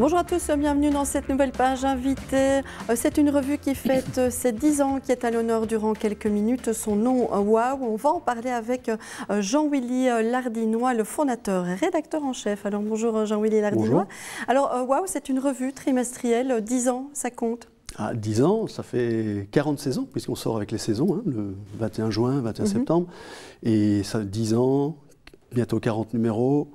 Bonjour à tous, bienvenue dans cette nouvelle page invitée. Euh, c'est une revue qui fête euh, ses 10 ans, qui est à l'honneur durant quelques minutes. Son nom, euh, waouh, on va en parler avec Jean-Willy Lardinois, le fondateur et rédacteur en chef. Alors bonjour Jean-Willy Lardinois. Alors waouh, c'est une revue trimestrielle, 10 ans, ça compte 10 ah, ans, ça fait 40 saisons, puisqu'on sort avec les saisons, hein, le 21 juin, 21 mhm. septembre. Et ça, 10 ans, bientôt 40 numéros,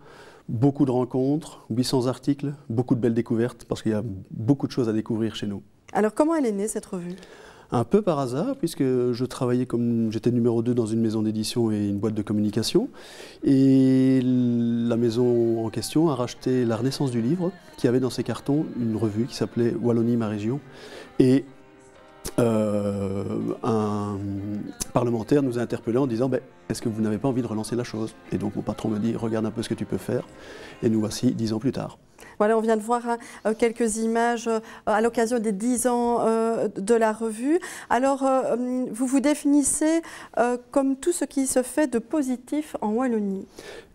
Beaucoup de rencontres, 800 articles, beaucoup de belles découvertes, parce qu'il y a beaucoup de choses à découvrir chez nous. Alors comment elle est née cette revue un peu par hasard, puisque je travaillais comme j'étais numéro 2 dans une maison d'édition et une boîte de communication. Et la maison en question a racheté La Renaissance du Livre, qui avait dans ses cartons une revue qui s'appelait Wallonie, ma région. Et euh, parlementaire nous a en disant ben, Est-ce que vous n'avez pas envie de relancer la chose Et donc mon patron me dit Regarde un peu ce que tu peux faire. Et nous voici dix ans plus tard. Voilà, on vient de voir hein, euh, quelques images euh, à l'occasion des dix ans euh, de la revue. Alors, hum, vous vous définissez comme tout ce qui se fait de positif en Wallonie.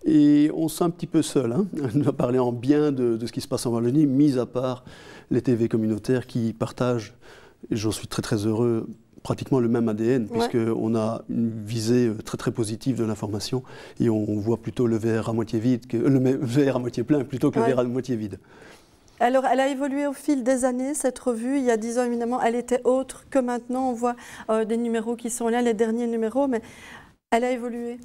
Et on sent un petit peu seul. On va parler en bien de, de ce qui se passe en Wallonie, mis à part les TV communautaires qui partagent, et j'en suis très très heureux, pratiquement le même ADN, puisqu'on a une visée euh, très très positive de l'information et on voit plutôt le verre à moitié vide, que, euh, le à moitié plein plutôt que le verre à moitié vide. Alors, elle a évolué au fil des années, cette revue. Il y a dix ans, évidemment, elle était autre que maintenant. On voit euh, des numéros qui sont là, les derniers numéros, mais elle a évolué.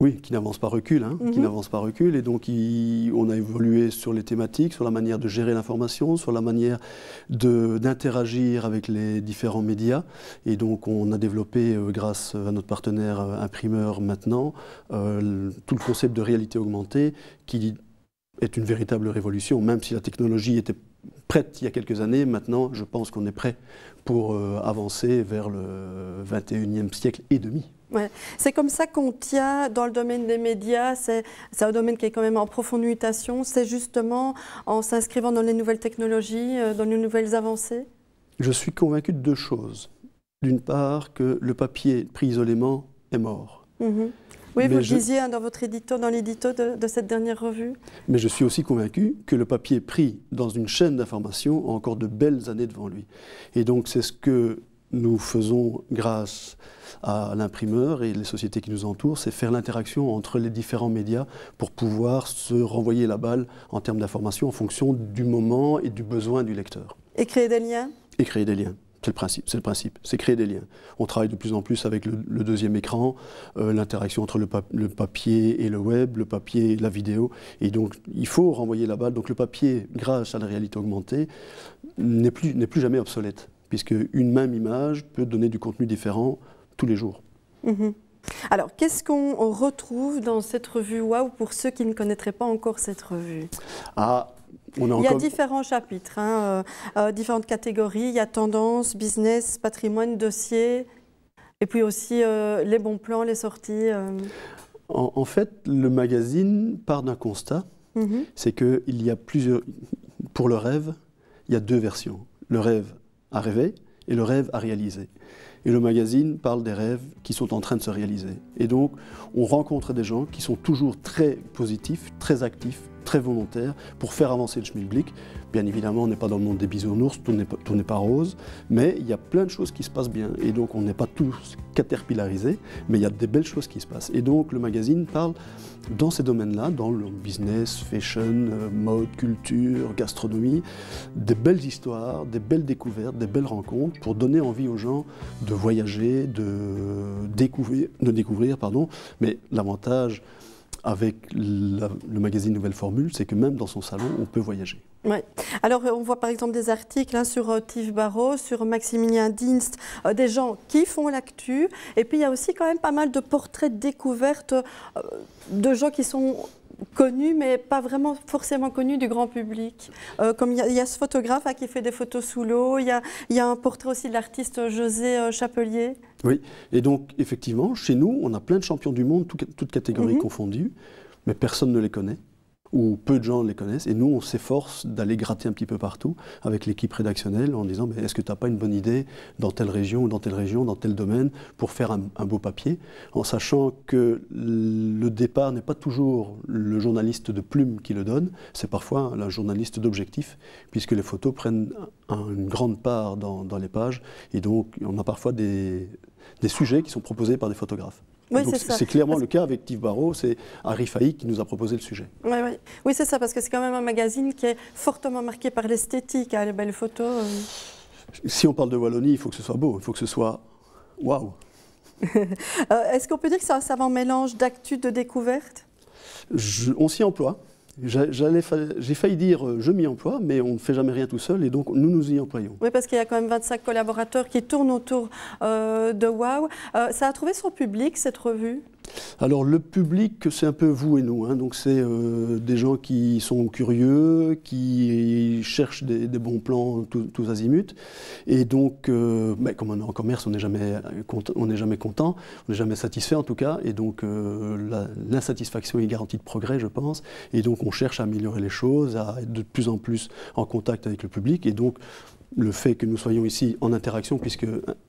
Oui, qui n'avance pas recul, hein, qui mhm. n'avance pas recul. Et donc, on a évolué sur les thématiques, sur la manière de gérer l'information, sur la manière d'interagir avec les différents médias. Et donc, on a développé, euh, grâce à notre partenaire euh, imprimeur maintenant, euh, tout le concept de réalité augmentée qui est une véritable révolution, même si la technologie était prête il y a quelques années. Maintenant, je pense qu'on est prêt pour euh, avancer vers le 21e siècle et demi. C'est comme ça qu'on tient dans le domaine des médias. C'est un domaine qui est quand même en profonde mutation. C'est justement en s'inscrivant dans les nouvelles technologies, euh, dans les nouvelles avancées Je suis convaincu de deux choses. D'une part, que le papier pris isolément est mort. Mm-hmm. Oui, vous disiez hein, dans votre édito, dans l'édito de, de, cette dernière revue. Mais je suis aussi convaincu que le papier pris dans une chaîne d'information a encore de belles années devant lui. Et donc c'est ce que nous faisons grâce à l'imprimeur et les sociétés qui nous entourent, c'est faire l'interaction entre les différents médias pour pouvoir se renvoyer la balle en termes d'information en fonction du moment et du besoin du lecteur. Et créer des liens Et créer des liens. C'est le principe, c'est le principe, c'est créer des liens. On travaille de plus en plus avec le, deuxième écran, euh, l'interaction entre le, papier et le web, le papier et la vidéo. Et donc, il faut renvoyer la balle. Donc, le papier, grâce à la réalité augmentée, n'est plus, plus jamais obsolète, puisque une même image peut donner du contenu différent tous les jours. Mhm. Alors, qu'est-ce qu'on retrouve dans cette revue Waouh pour ceux qui ne connaîtraient pas encore cette revue ah, il y a différents chapitres, hein, euh, euh, différentes catégories. Il y a tendance, business, patrimoine, dossier, et puis aussi euh, les bons plans, les sorties. En, fait, le magazine part d'un constat, mhm. C'est que c'est qu'il y a plusieurs... Pour le rêve, il y a deux versions. Le rêve à rêver et le rêve à réaliser. Et le magazine parle des rêves qui sont en train de se réaliser. Et donc, on rencontre des gens qui sont toujours très positifs, très actifs, très volontaire pour faire avancer le schmilblick. Bien évidemment, on n'est pas dans le monde des bisounours, tout n'est pas, rose, mais il y a plein de choses qui se passent bien. Et donc, on n'est pas tous caterpillarisés, mais il y a des belles choses qui se passent. Et donc, le magazine parle dans ces domaines-là, dans le business, fashion, euh, mode, culture, gastronomie, des belles histoires, des belles découvertes, des belles rencontres pour donner envie aux gens de voyager, de découvrir, de découvrir pardon. Mais l'avantage, avec le magazine Nouvelle Formule, c'est que même dans son salon, on peut voyager. Ouais. Alors, euh, on voit par exemple des articles hein, sur euh, Tiff sur Maximilien Dienst, euh, des gens qui font l'actu. Et puis, il y a aussi quand même pas mal de portraits de découvertes euh, de gens qui sont connu, mais pas vraiment forcément connu du grand public. Euh, comme il y, a ce photographe qui fait des photos sous l'eau, il y, a, un portrait aussi de l'artiste José euh, Chapelier. Oui, et donc effectivement, chez nous, on a plein de champions du monde, toutes catégories mhm. confondues, mais personne ne les connaît ou peu de gens les connaissent, et nous, on s'efforce d'aller gratter un petit peu partout avec l'équipe rédactionnelle en disant, mais est-ce que tu n'as pas une bonne idée dans telle région, ou dans telle région, dans tel domaine, pour faire un beau papier, en sachant que le départ n'est pas toujours le journaliste de plume qui le donne, c'est parfois un journaliste d'objectif, puisque les photos prennent une grande part dans, les pages, et donc on a parfois des, sujets qui sont proposés par des photographes. c'est clairement le cas avec Tif Barreau, c'est Harry Fahy qui nous a proposé le sujet. Oui, oui. oui c'est ça, parce que c'est quand même un magazine qui est fortement marqué par l'esthétique, hein, les belles photos. Euh. Si on parle de Wallonie, il faut que ce soit beau, il faut que ce soit waouh. Euh, est-ce qu'on peut dire que c'est un savant mélange d'actu, de découverte On s'y emploie. J'ai failli dire euh, je m'y emploie, mais on ne fait jamais rien tout seul et donc nous nous y employons. Oui, parce qu'il y a quand même 25 collaborateurs qui tournent autour euh, de WOW. ça a trouvé son public, cette revue alors le public, c'est un peu vous et nous. Hein. Donc c'est euh, des gens qui sont curieux, qui cherchent des, bons plans tous azimuts. Et donc, euh, ben, comme on est en commerce, on n'est jamais, jamais content, on n'est jamais satisfait en tout cas. Et donc euh, l'insatisfaction est garantie de progrès, je pense. Et donc on cherche à améliorer les choses, à être de plus en plus en contact avec le public. Et donc le fait que nous soyons ici en interaction, puisque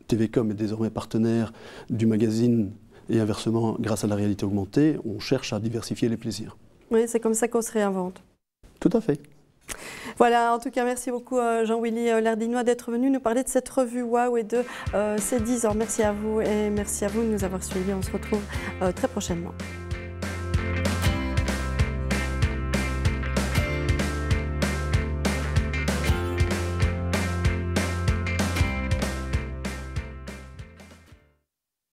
TVcom est désormais partenaire du magazine et inversement, grâce à la réalité augmentée, on cherche à diversifier les plaisirs. Oui, c'est comme ça qu'on se réinvente. Tout à fait. Voilà, en tout cas, merci beaucoup euh, Jean-Willy euh, Lardinois d'être venu nous parler de cette revue Wow et de ces euh, 10 ans. Merci à vous et merci à vous de nous avoir suivis. On se retrouve très prochainement.